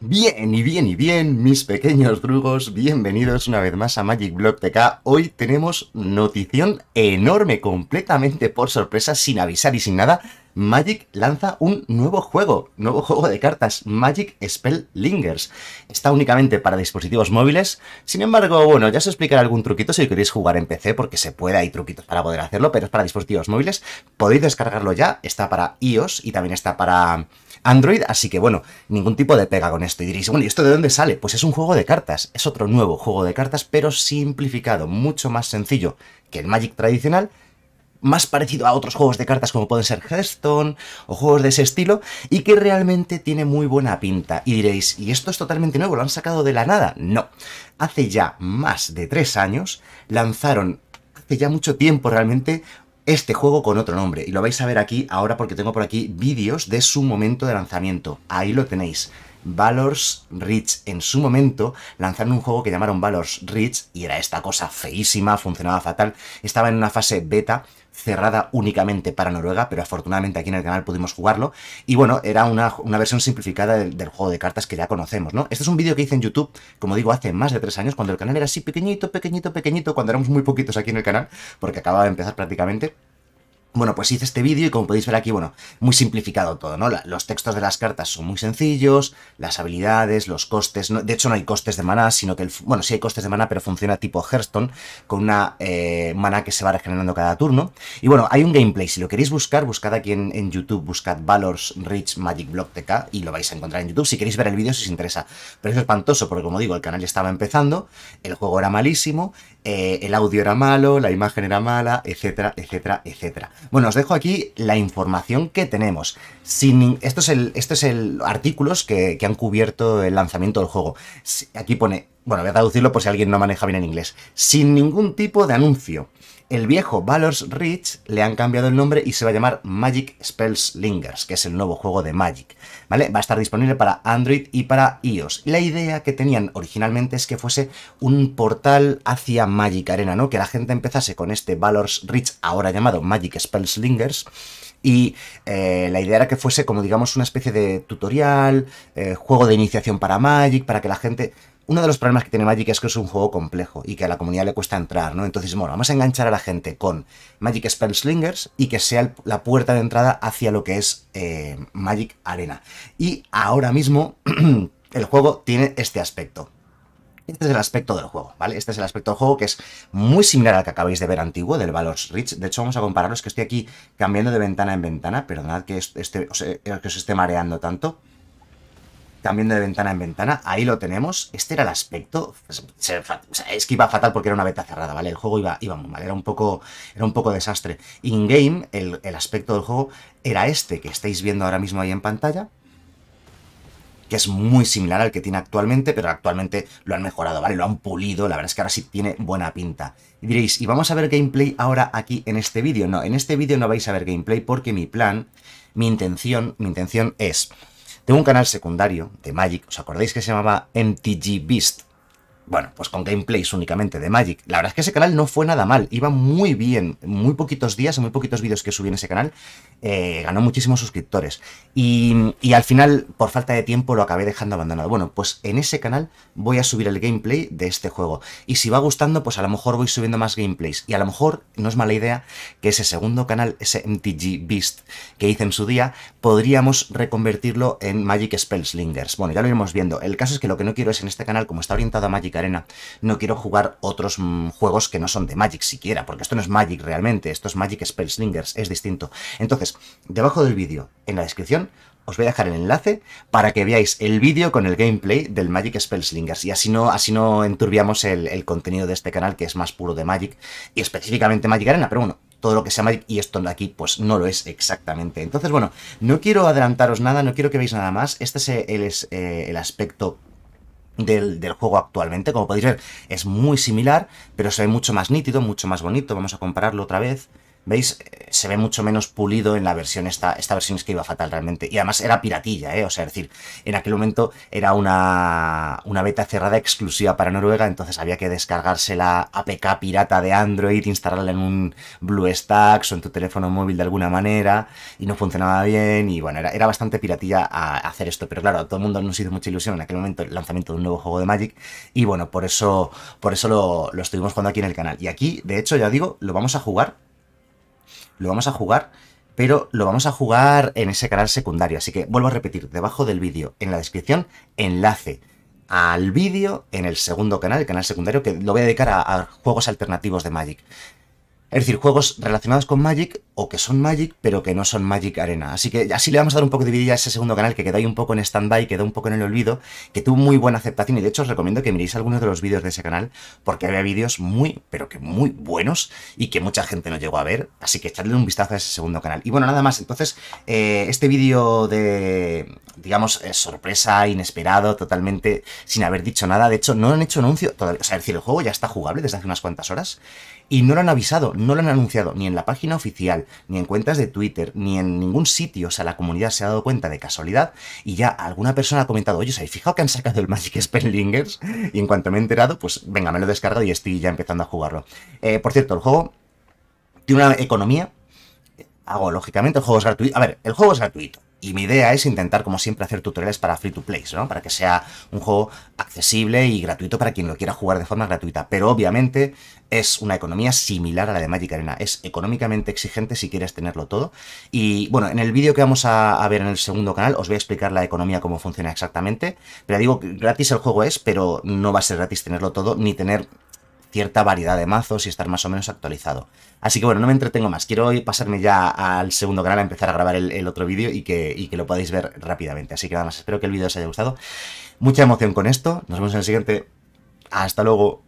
Bien y bien y bien, mis pequeños drugos, bienvenidos una vez más a Magic Block TK. Hoy tenemos notición enorme, completamente por sorpresa, sin avisar y sin nada, Magic lanza un nuevo juego, nuevo juego de cartas, Magic Spell Lingers. Está únicamente para dispositivos móviles, sin embargo, bueno, ya os explicaré algún truquito si queréis jugar en PC, porque se puede, hay truquitos para poder hacerlo, pero es para dispositivos móviles. Podéis descargarlo ya, está para iOS y también está para Android, así que bueno, ningún tipo de pega con esto. Y diréis, bueno, ¿y esto de dónde sale? Pues es un juego de cartas, es otro nuevo juego de cartas, pero simplificado, mucho más sencillo que el Magic tradicional más parecido a otros juegos de cartas como pueden ser Hearthstone o juegos de ese estilo y que realmente tiene muy buena pinta. Y diréis, ¿y esto es totalmente nuevo? ¿Lo han sacado de la nada? No. Hace ya más de tres años lanzaron, hace ya mucho tiempo realmente, este juego con otro nombre. Y lo vais a ver aquí ahora porque tengo por aquí vídeos de su momento de lanzamiento. Ahí lo tenéis. Valors Reach. En su momento lanzaron un juego que llamaron Valors Reach y era esta cosa feísima, funcionaba fatal, estaba en una fase beta, cerrada únicamente para Noruega, pero afortunadamente aquí en el canal pudimos jugarlo. Y bueno, era una, versión simplificada del, del, juego de cartas que ya conocemos, ¿no? Este es un vídeo que hice en YouTube, como digo, hace más de tres años, cuando el canal era así pequeñito, pequeñito, pequeñito, cuando éramos muy poquitos aquí en el canal, porque acababa de empezar prácticamente. Bueno, pues hice este vídeo y como podéis ver aquí, bueno, muy simplificado todo, ¿no? los textos de las cartas son muy sencillos, las habilidades, los costes, de hecho no hay costes de maná, sino que, el, bueno, sí hay costes de maná, pero funciona tipo Hearthstone, con una mana eh, maná que se va regenerando cada turno. Y bueno, hay un gameplay, si lo queréis buscar, buscad aquí en, YouTube, buscad Valors Rich Magic Block TK y lo vais a encontrar en YouTube, si queréis ver el vídeo si os interesa. Pero es espantoso, porque como digo, el canal estaba empezando, el juego era malísimo, eh, el audio era malo, la imagen era mala, etcétera, etcétera, etcétera. Bueno, os dejo aquí la información que tenemos. Sin, esto es el, artículo artículos que, que han cubierto el lanzamiento del juego. Aquí pone, bueno, voy a traducirlo por si alguien no maneja bien en inglés. Sin ningún tipo de anuncio el viejo Valor's Reach le han cambiado el nombre y se va a llamar Magic Spellslingers, que es el nuevo juego de Magic. ¿Vale? Va a estar disponible para Android y para iOS. La idea que tenían originalmente es que fuese un portal hacia Magic Arena, ¿no? Que la gente empezase con este Valor's Reach, ahora llamado Magic Spells Lingers. y eh, la idea era que fuese como digamos una especie de tutorial, eh, juego de iniciación para Magic, para que la gente uno de los problemas que tiene Magic es que es un juego complejo y que a la comunidad le cuesta entrar, ¿no? Entonces, bueno, vamos a enganchar a la gente con Magic Spell Slingers y que sea la puerta de entrada hacia lo que es eh, Magic Arena. Y ahora mismo el juego tiene este aspecto. Este es el aspecto del juego, ¿vale? Este es el aspecto del juego que es muy similar al que acabáis de ver antiguo, del Valor's Reach. De hecho, vamos a compararlos, que estoy aquí cambiando de ventana en ventana. Perdonad que, que os esté mareando tanto. También de ventana en ventana. Ahí lo tenemos. Este era el aspecto. Pues, es que iba fatal porque era una beta cerrada, ¿vale? El juego iba, iba muy mal, era un poco, era un poco desastre. In-game, el, el aspecto del juego era este que estáis viendo ahora mismo ahí en pantalla que es muy similar al que tiene actualmente, pero actualmente lo han mejorado, ¿vale? Lo han pulido, la verdad es que ahora sí tiene buena pinta. Y diréis, ¿y vamos a ver gameplay ahora aquí en este vídeo? No, en este vídeo no vais a ver gameplay porque mi plan, mi intención, mi intención es tengo un canal secundario de Magic, ¿os acordáis que se llamaba MTG Beast? bueno, pues con gameplays únicamente de Magic. La verdad es que ese canal no fue nada mal, iba muy bien, muy poquitos días, muy poquitos vídeos que subí en ese canal, eh, ganó muchísimos suscriptores. Y, y, al final, por falta de tiempo, lo acabé dejando abandonado. Bueno, pues en ese canal voy a subir el gameplay de este juego. Y si va gustando, pues a lo mejor voy subiendo más gameplays. Y a lo mejor, no es mala idea, que ese segundo canal, ese MTG Beast que hice en su día, podríamos reconvertirlo en Magic Spellslingers. Bueno, ya lo iremos viendo. El caso es que lo que no quiero es en este canal, como está orientado a Magic arena. No quiero jugar otros mm, juegos que no son de Magic siquiera, porque esto no es Magic realmente, esto es Magic Spellslingers, es distinto. Entonces, debajo del vídeo, en la descripción, os voy a dejar el enlace para que veáis el vídeo con el gameplay del Magic Spellslingers y así no, así no enturbiamos el, contenido de este canal que es más puro de Magic y específicamente Magic Arena, pero bueno, todo lo que sea Magic y esto de aquí pues no lo es exactamente. Entonces bueno, no quiero adelantaros nada, no quiero que veáis nada más, este es el eh, aspecto del, del, juego actualmente. Como podéis ver, es muy similar, pero se ve mucho más nítido, mucho más bonito. Vamos a compararlo otra vez. ¿Veis? Eh, se ve mucho menos pulido en la versión esta. Esta versión es que iba fatal realmente. Y además era piratilla, ¿eh? O sea, es decir, en aquel momento era una, beta cerrada exclusiva para Noruega, entonces había que descargarse la APK pirata de Android, instalarla en un BlueStacks o en tu teléfono móvil de alguna manera, y no funcionaba bien, y bueno, era, bastante piratilla hacer esto. Pero claro, a todo el mundo nos hizo mucha ilusión en aquel momento el lanzamiento de un nuevo juego de Magic, y bueno, por eso, por eso lo, lo estuvimos jugando aquí en el canal. Y aquí, de hecho, ya digo, lo vamos a jugar lo vamos a jugar, pero lo vamos a jugar en ese canal secundario. Así que vuelvo a repetir, debajo del vídeo, en la descripción, enlace al vídeo en el segundo canal, el canal secundario, que lo voy a dedicar a, a juegos alternativos de Magic. Es decir, juegos relacionados con Magic o que son Magic, pero que no son Magic Arena. Así que así le vamos a dar un poco de vida a ese segundo canal que quedó ahí un poco en stand-by, quedó un poco en el olvido, que tuvo muy buena aceptación y de hecho os recomiendo que miréis algunos de los vídeos de ese canal porque había vídeos muy, pero que muy buenos y que mucha gente no llegó a ver. Así que echadle un vistazo a ese segundo canal. Y bueno, nada más. Entonces, eh, este vídeo de, digamos, eh, sorpresa, inesperado, totalmente sin haber dicho nada. De hecho, no han hecho anuncio todavía. O sea, es decir, el juego ya está jugable desde hace unas cuantas horas y no lo han avisado no lo han anunciado ni en la página oficial, ni en cuentas de Twitter, ni en ningún sitio. O sea, la comunidad se ha dado cuenta de casualidad y ya alguna persona ha comentado, oye, ¿os habéis fijado que han sacado el Magic Spellingers? Y en cuanto me he enterado, pues venga, me lo he descargado y estoy ya empezando a jugarlo. Eh, por cierto, el juego tiene una economía. Eh, hago, lógicamente, el juego es gratuito. A ver, el juego es gratuito y mi idea es intentar, como siempre, hacer tutoriales para free to play, ¿no? Para que sea un juego accesible y gratuito para quien lo quiera jugar de forma gratuita. Pero obviamente es una economía similar a la de Magic Arena. Es económicamente exigente si quieres tenerlo todo. Y bueno, en el vídeo que vamos a, a, ver en el segundo canal os voy a explicar la economía, cómo funciona exactamente. Pero digo, gratis el juego es, pero no va a ser gratis tenerlo todo, ni tener cierta variedad de mazos y estar más o menos actualizado. Así que bueno, no me entretengo más. Quiero pasarme ya al segundo canal a empezar a grabar el, otro vídeo y que, y que lo podáis ver rápidamente. Así que nada más, espero que el vídeo os haya gustado. Mucha emoción con esto. Nos vemos en el siguiente. Hasta luego.